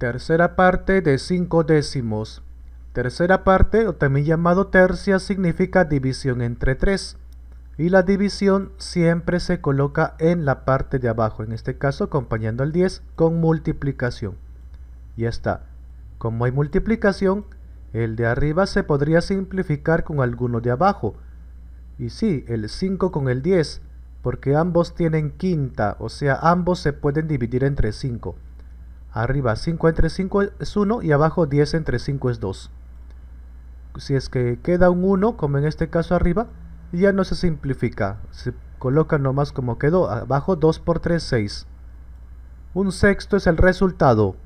Tercera parte de cinco décimos. Tercera parte, o también llamado tercia, significa división entre 3. Y la división siempre se coloca en la parte de abajo, en este caso acompañando al 10 con multiplicación. Ya está. Como hay multiplicación, el de arriba se podría simplificar con alguno de abajo. Y sí, el 5 con el 10, porque ambos tienen quinta, o sea, ambos se pueden dividir entre 5. Arriba 5 entre 5 es 1 y abajo 10 entre 5 es 2. Si es que queda un 1, como en este caso arriba, ya no se simplifica. Se coloca nomás como quedó. Abajo 2 por 3, 6. Un sexto es el resultado.